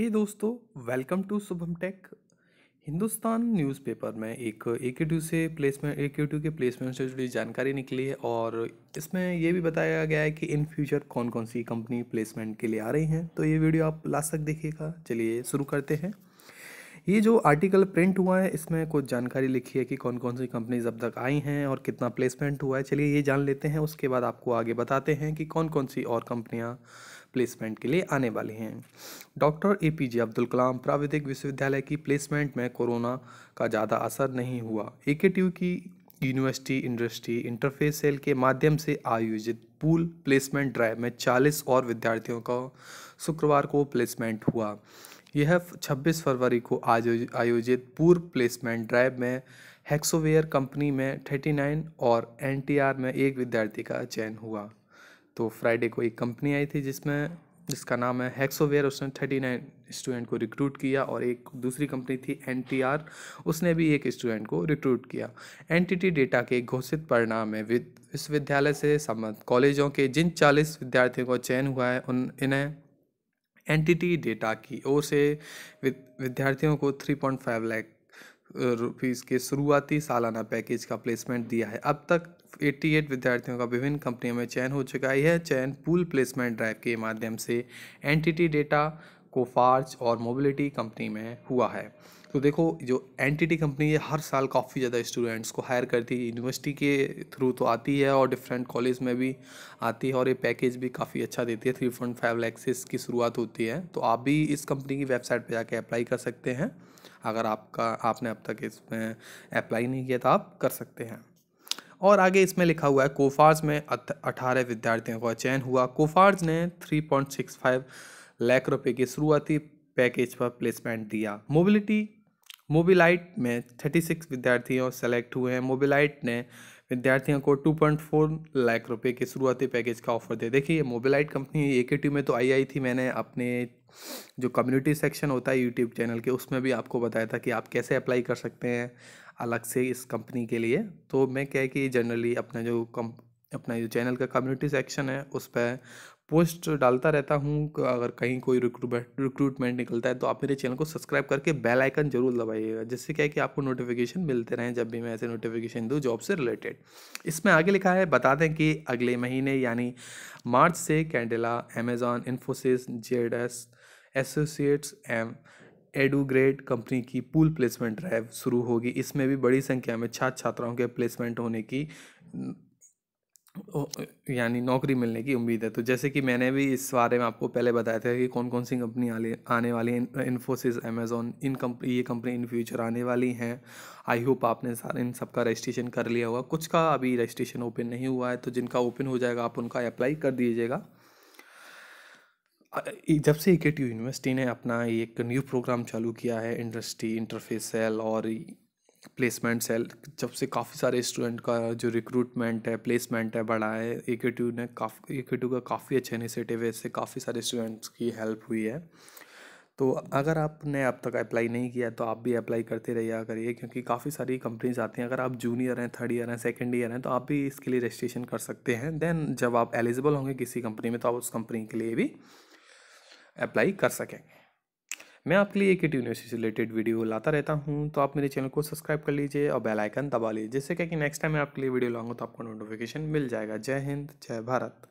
हे hey दोस्तों welcome to Shubham Tech Hindustan newspaper में एक ए के टू से प्लेसमेंट ए के टू के प्लेसमेंट से जुड़ी जानकारी निकली है और इसमें यह भी बताया गया है कि इन फ्यूचर कौन कौन सी कंपनी प्लेसमेंट के लिए आ रही हैं तो ये वीडियो आप लास्ट तक देखिएगा चलिए शुरू करते हैं ये जो आर्टिकल प्रिंट हुआ है इसमें कुछ जानकारी लिखी है कि कौन कौन सी कंपनीज अब तक आई हैं और कितना प्लेसमेंट हुआ है चलिए ये जान लेते हैं उसके बाद आपको आगे बताते हैं कि कौन कौन सी और कंपनियाँ प्लेसमेंट के लिए आने वाले हैं doctor A P J Abdul Kalam प्राविधिक विश्वविद्यालय की प्लेसमेंट में कोरोना का ज़्यादा असर नहीं हुआ ए के टी यू की यूनिवर्सिटी इंडस्ट्री इंटरफेस सेल के माध्यम से आयोजित पूल प्लेसमेंट ड्राइव में 40 और विद्यार्थियों का शुक्रवार को प्लेसमेंट हुआ यह 26 फरवरी को आयोजित पूर्व प्लेसमेंट ड्राइव में हेक्सोवेयर कंपनी में 39 और एनटीआर में एक विद्यार्थी का चयन हुआ तो फ्राइडे को एक कंपनी आई थी जिसमें जिसका नाम है हैक्सोवेयर उसने थर्टी नाइन स्टूडेंट को रिक्रूट किया और एक दूसरी कंपनी थी एन उसने भी एक स्टूडेंट को रिक्रूट किया एन डेटा के घोषित परिणाम में विश्वविद्यालय से संबंध कॉलेजों के जिन चालीस विद्यार्थियों का चयन हुआ है उन इन्हें एन डेटा की ओर से विद्यार्थियों को 3.5 लाख रुपीज़ के शुरुआती सालाना पैकेज का प्लेसमेंट दिया है अब तक 88 विद्यार्थियों का विभिन्न कंपनियों में चयन हो चुका है यह चयन पूल प्लेसमेंट ड्राइव के माध्यम से एंटिटी डेटा कोफार्च और मोबिलिटी कंपनी में हुआ है तो देखो जो एन कंपनी है हर साल काफ़ी ज़्यादा स्टूडेंट्स को हायर करती है यूनिवर्सिटी के थ्रू तो आती है और डिफरेंट कॉलेज में भी आती है और ये पैकेज भी काफ़ी अच्छा देती है थ्री पॉइंट फाइव लैक्सेस की शुरुआत होती है तो आप भी इस कंपनी की वेबसाइट पर जाके अप्लाई कर सकते हैं अगर आपका आपने अब तक इसमें अप्लाई नहीं किया तो आप कर सकते हैं और आगे इसमें लिखा हुआ है कोफ़ार्ज में अठारह विद्यार्थियों का चयन हुआ कोफार्ज ने three point six five lakh रुपए के शुरुआती पैकेज पर प्लेसमेंट दिया मोबिलिटी मोबिलाइट में 36 विद्यार्थियों सेलेक्ट हुए हैं मोबिलाइट ने विद्यार्थियों को 2.4 लाख रुपए के शुरुआती पैकेज का ऑफर दे देखिए मोबिलाइट कंपनी ए के में तो आई आई थी मैंने अपने जो कम्युनिटी सेक्शन होता है यूट्यूब चैनल के उसमें भी आपको बताया था कि आप कैसे अप्लाई कर सकते हैं अलग से इस कंपनी के लिए तो मैं क्या है कि जनरली अपना जो कम अपना जो चैनल का कम्युनिटी सेक्शन है उस पर पोस्ट डालता रहता हूँ अगर कहीं कोई रिक्रूटमेंट रिक्रूटमेंट निकलता है तो आप मेरे चैनल को सब्सक्राइब करके बेल आइकन जरूर दबाइएगा जिससे क्या है कि आपको नोटिफिकेशन मिलते रहें जब भी मैं ऐसे नोटिफिकेशन दूँ जॉब से रिलेटेड इसमें आगे लिखा है बता दें कि अगले महीने यानी मार्च से Candela Amazon Infosys Z S associates M Edugrade company की पूल प्लेसमेंट ड्राइव शुरू होगी इसमें भी बड़ी संख्या में छात्र छात्राओं के प्लेसमेंट होने की यानी नौकरी मिलने की उम्मीद है तो जैसे कि मैंने भी इस बारे में आपको पहले बताया था कि कौन कौन सी कंपनी आने वाली हैं इन्फोसिस अमेज़ोन इन कंपनी ये कंपनी इन फ्यूचर आने वाली हैं आई होप आपने सारे इन सबका रजिस्ट्रेशन कर लिया होगा कुछ का अभी रजिस्ट्रेशन ओपन नहीं हुआ है तो जिनका ओपन हो जाएगा आप उनका अप्लाई कर दीजिएगा जब से एक e यूनिवर्सिटी ने अपना एक न्यू प्रोग्राम चालू किया है इंडस्ट्री इंटरफेस सेल और प्लेसमेंट सेल जब से काफ़ी सारे स्टूडेंट का जो रिक्रूटमेंट है प्लेसमेंट है बढ़ा है ए के टू ने काफ़ी ए के टू का काफ़ी अच्छा इनिशिएटिव है इससे काफ़ी सारे स्टूडेंट्स की हेल्प हुई है तो अगर आपने अब तक अप्लाई नहीं किया तो आप भी अप्लाई करते रहिए करिए क्योंकि काफ़ी सारी कंपनीज आती हैं अगर आप जूनियर हैं थर्ड ईयर हैं सेकेंड ईयर हैं तो आप भी इसके लिए रजिस्ट्रेशन कर सकते हैं देन जब आप एलिजिबल होंगे किसी कंपनी में तो आप उस कंपनी के लिए भी अप्लाई कर सकेंगे मैं आपके लिए एक यूनिवर्सिटी से रिलेटेड वीडियो लाता रहता हूँ तो आप मेरे चैनल को सब्सक्राइब कर लीजिए और बेल आइकन दबा लीजिए जिससे क्या कि नेक्स्ट टाइम मैं आपके लिए वीडियो लाऊंगा तो आपको नोटिफिकेशन मिल जाएगा जय हिंद जय भारत